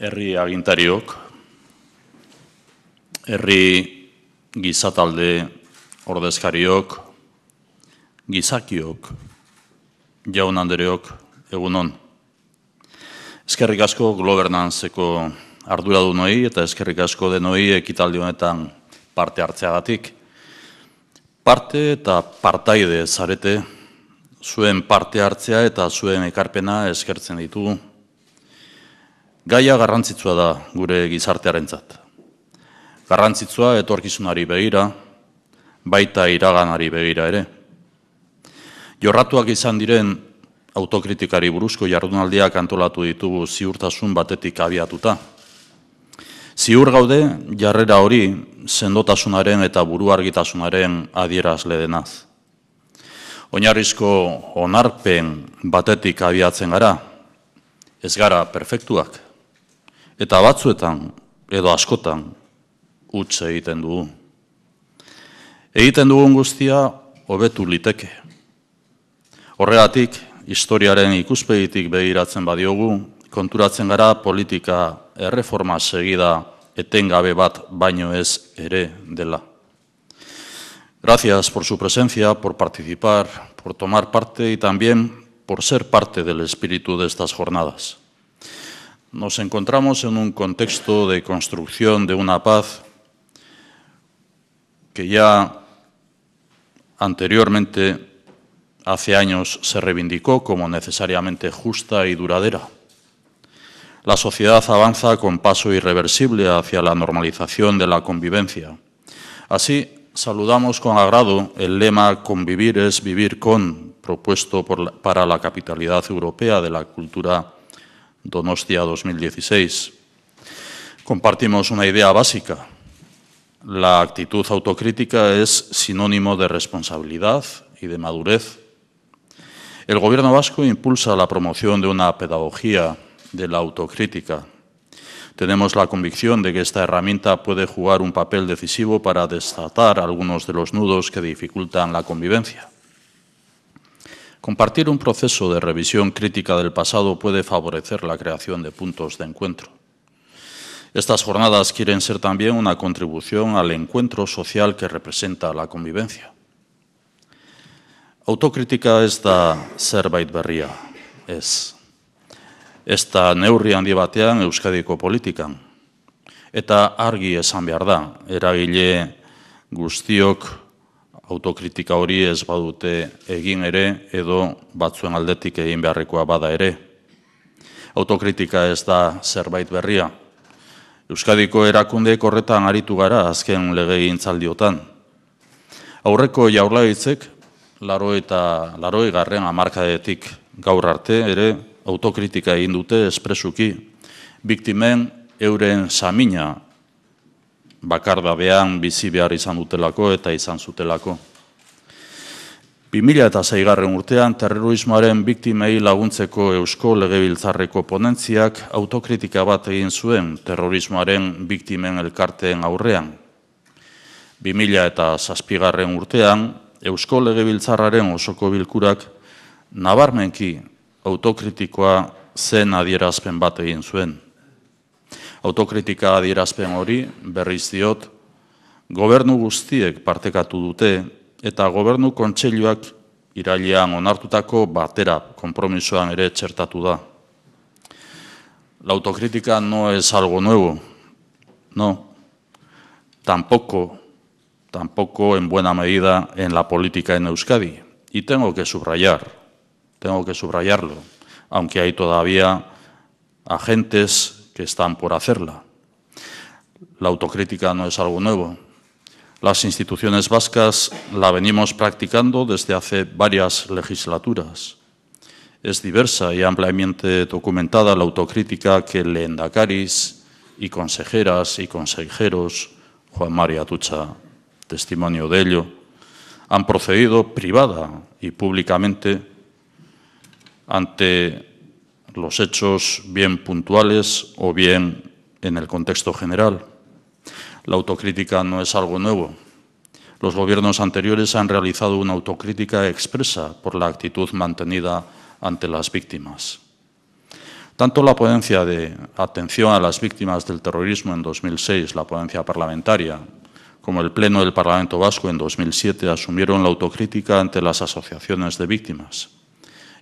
herri agintariok, herri gizatalde ordezkariok, gizakiok, jaun andereok, egunon. Eskerrik asko Globernantzeko ardura du noi eta eskerrik asko denoi ekitaldi honetan parte hartzeagatik. Parte eta partaide zarete, zuen parte hartzea eta zuen ekarpena eskertzen ditugu Gaia garrantzitsua da gure gizartearentzat. Garrantzitsua etorkizunari begira, baita iraganari begira ere. Jorratuak izan diren autokritikari buruzko jardunaldiak antolatu ditugu ziurtasun batetik abiatuta. Ziur gaude jarrera hori sendotasunaren eta buruargitasunaren adierazle denaz. Oinarrizko onarpen batetik abiatzen gara ez gara perfektuak Eta batzuetan, edo askotan, utxe egiten dugu. Egiten dugun guztia, hobetu liteke. Horregatik, historiaren ikuspegitik behiratzen badiogu, konturatzen gara politika erreforma segida etengabe bat baino ez ere dela. Gracias por su presencia, por participar, por tomar parte y también por ser parte del espíritu de estas jornadas. Nos encontramos en un contexto de construcción de una paz que ya anteriormente, hace años, se reivindicó como necesariamente justa y duradera. La sociedad avanza con paso irreversible hacia la normalización de la convivencia. Así, saludamos con agrado el lema Convivir es vivir con, propuesto para la capitalidad europea de la cultura Donostia 2016. Compartimos una idea básica. La actitud autocrítica es sinónimo de responsabilidad y de madurez. El Gobierno vasco impulsa la promoción de una pedagogía de la autocrítica. Tenemos la convicción de que esta herramienta puede jugar un papel decisivo para desatar algunos de los nudos que dificultan la convivencia. Compartir un proceso de revisión crítica del pasado puede favorecer la creación de puntos de encuentro. Estas jornadas quieren ser también una contribución al encuentro social que representa la convivencia. Autocrítica esta da zerbait berria, esta Ez da neurri handi batean Euskadiko Eta argi esan behar da, eragile guztiok autokritika hori ez badute egin ere edo batzuen aldetik egin beharrekoa bada ere. Autokritika ez da zerbait berria. Euskadiko erakundeek horretan aritu gara azken lege intzaldiotan. Aurreko jaurlaitzek, laro eta laro egarren amarkadetik gaur arte ere autokritika egin dute espresuki, biktimen euren samina bakar dabean bizi behar izan dutelako eta izan zutelako. 2000 eta zaigarren urtean terrorismoaren biktimei laguntzeko eusko legebiltzarreko ponentziak autokritika bat egin zuen terrorismoaren biktimen elkarteen aurrean. 2000 eta zazpigarren urtean eusko legebiltzarraren osoko bilkurak nabarmenki autokritikoa zen adierazpen bat egin zuen. Autokritika adierazpen hori, berriz diot, gobernu guztiek partekatu dute eta gobernu kontseiluak irailean onartutako batera konpromisoan ere txertatu da. La autokritika no es algo nuevo, no, tampoco, tampoco en buena medida en la política en Euskadi. Y tengo que subrayar, tengo que subrayarlo, aunque hay todavía agentes están por hacerla. La autocrítica no es algo nuevo. Las instituciones vascas la venimos practicando desde hace varias legislaturas. Es diversa y ampliamente documentada la autocrítica que leendacaris y consejeras y consejeros, Juan María Tucha, testimonio de ello, han procedido privada y públicamente ante los hechos bien puntuales o bien en el contexto general. La autocrítica no es algo nuevo. Los gobiernos anteriores han realizado una autocrítica expresa por la actitud mantenida ante las víctimas. Tanto la ponencia de atención a las víctimas del terrorismo en 2006, la ponencia parlamentaria, como el Pleno del Parlamento Vasco en 2007 asumieron la autocrítica ante las asociaciones de víctimas.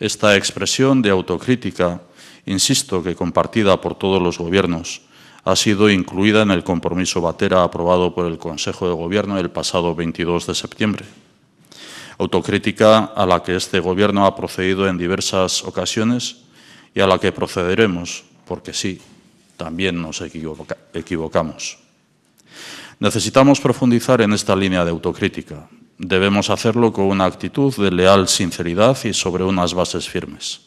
Esta expresión de autocrítica, insisto que compartida por todos los gobiernos, ha sido incluida en el compromiso Batera aprobado por el Consejo de Gobierno el pasado 22 de septiembre. Autocrítica a la que este Gobierno ha procedido en diversas ocasiones y a la que procederemos, porque sí, también nos equivocamos. Necesitamos profundizar en esta línea de autocrítica, Debemos hacerlo con una actitud de leal sinceridad y sobre unas bases firmes.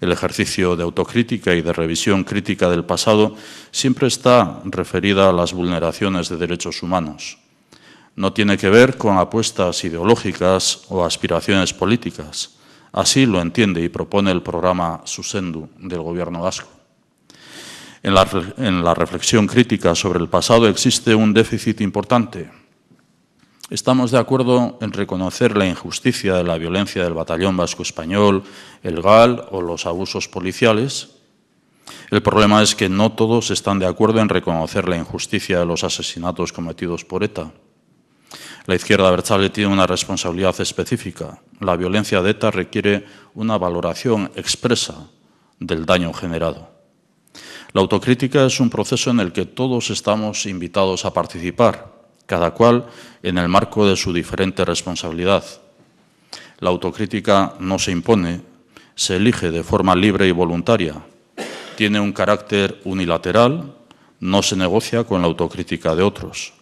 El ejercicio de autocrítica y de revisión crítica del pasado siempre está referida a las vulneraciones de derechos humanos. No tiene que ver con apuestas ideológicas o aspiraciones políticas. Así lo entiende y propone el programa Susendu del Gobierno vasco. En la, en la reflexión crítica sobre el pasado existe un déficit importante, Estamos de acuerdo en reconocer la injusticia de la violencia del batallón vasco español, el GAL o los abusos policiales. El problema es que no todos están de acuerdo en reconocer la injusticia de los asesinatos cometidos por ETA. La izquierda abertzale tiene una responsabilidad específica. La violencia de ETA requiere una valoración expresa del daño generado. La autocrítica es un proceso en el que todos estamos invitados a participar cada cual en el marco de su diferente responsabilidad. La autocrítica no se impone, se elige de forma libre y voluntaria, tiene un carácter unilateral, no se negocia con la autocrítica de otros.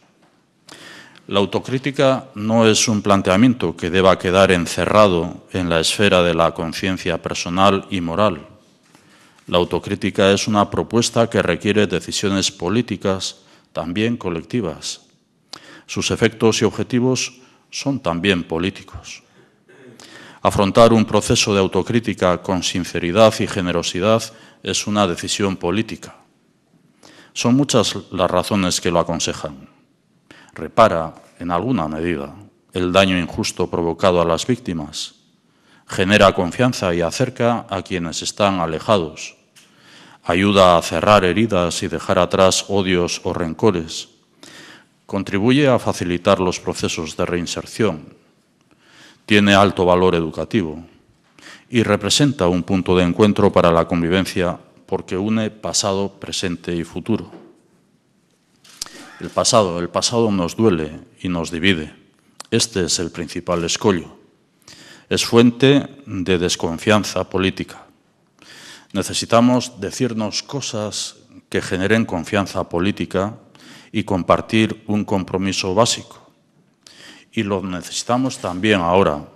La autocrítica no es un planteamiento que deba quedar encerrado en la esfera de la conciencia personal y moral. La autocrítica es una propuesta que requiere decisiones políticas, también colectivas, sus efectos y objetivos son también políticos. Afrontar un proceso de autocrítica con sinceridad y generosidad es una decisión política. Son muchas las razones que lo aconsejan. Repara, en alguna medida, el daño injusto provocado a las víctimas. Genera confianza y acerca a quienes están alejados. Ayuda a cerrar heridas y dejar atrás odios o rencores Contribuye a facilitar los procesos de reinserción. Tiene alto valor educativo y representa un punto de encuentro para la convivencia porque une pasado, presente y futuro. El pasado, el pasado nos duele y nos divide. Este es el principal escollo. Es fuente de desconfianza política. Necesitamos decirnos cosas que generen confianza política y compartir un compromiso básico. Y lo necesitamos también ahora,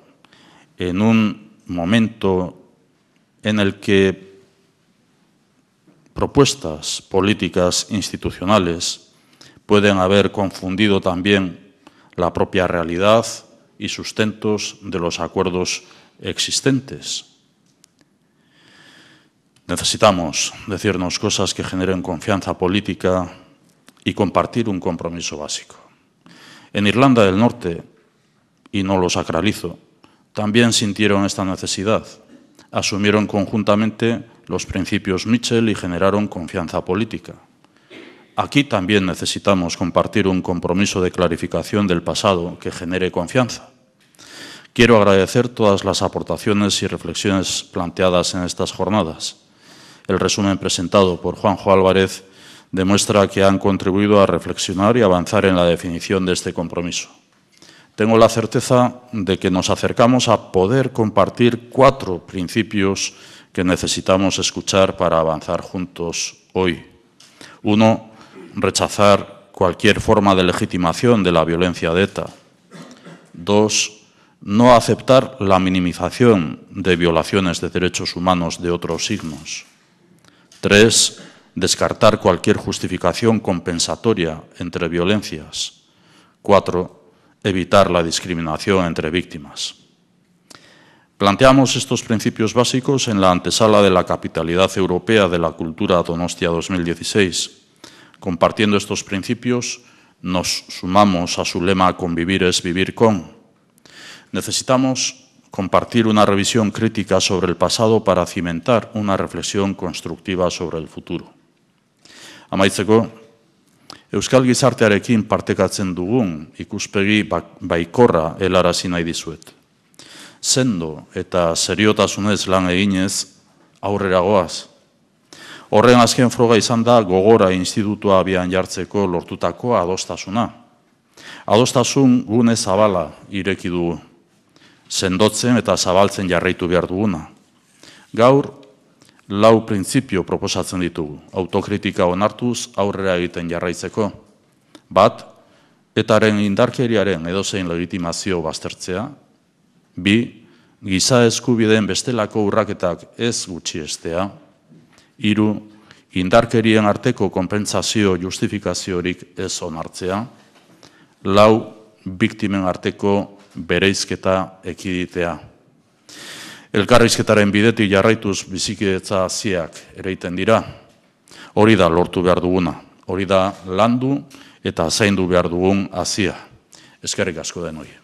en un momento en el que propuestas políticas institucionales pueden haber confundido también la propia realidad y sustentos de los acuerdos existentes. Necesitamos decirnos cosas que generen confianza política y compartir un compromiso básico. En Irlanda del Norte, y no lo sacralizo, también sintieron esta necesidad, asumieron conjuntamente los principios Mitchell y generaron confianza política. Aquí también necesitamos compartir un compromiso de clarificación del pasado que genere confianza. Quiero agradecer todas las aportaciones y reflexiones planteadas en estas jornadas. El resumen presentado por Juanjo Álvarez demuestra que han contribuido a reflexionar y avanzar en la definición de este compromiso. Tengo la certeza de que nos acercamos a poder compartir cuatro principios que necesitamos escuchar para avanzar juntos hoy. Uno, rechazar cualquier forma de legitimación de la violencia de ETA. Dos, no aceptar la minimización de violaciones de derechos humanos de otros signos. Tres, descartar cualquier justificación compensatoria entre violencias. Cuatro, Evitar la discriminación entre víctimas. Planteamos estos principios básicos en la antesala de la capitalidad europea de la cultura Donostia 2016. Compartiendo estos principios, nos sumamos a su lema Convivir es vivir con. Necesitamos compartir una revisión crítica sobre el pasado para cimentar una reflexión constructiva sobre el futuro. Amaitzeko, Euskal Gizartearekin partekatzen dugun ikuspegi baikorra helarazi nahi dizuet. Zendo eta seriotasunez lan eginez aurrera goaz. Horren azken froga izan da gogora institutua abian jartzeko lortutako adostasuna. Adostasun gune zabala ireki dugu. Sendotzen eta zabaltzen jarraitu behar duguna. Gaur lau printzipio proposatzen ditugu, autokritika onartuz aurrera egiten jarraitzeko. Bat, etaren indarkeriaren edozein legitimazio baztertzea. Bi, giza eskubideen bestelako urraketak ez gutxi estea. Iru, indarkerien arteko konpentsazio justifikaziorik ez onartzea. Lau, biktimen arteko bereizketa ekiditea. Elkarrizketaren bideti jarraituz bizikietza ziak ereiten dira. Hori da lortu behar duguna. Hori da landu eta zaindu behar dugun azia. Ezkerrik asko den hori.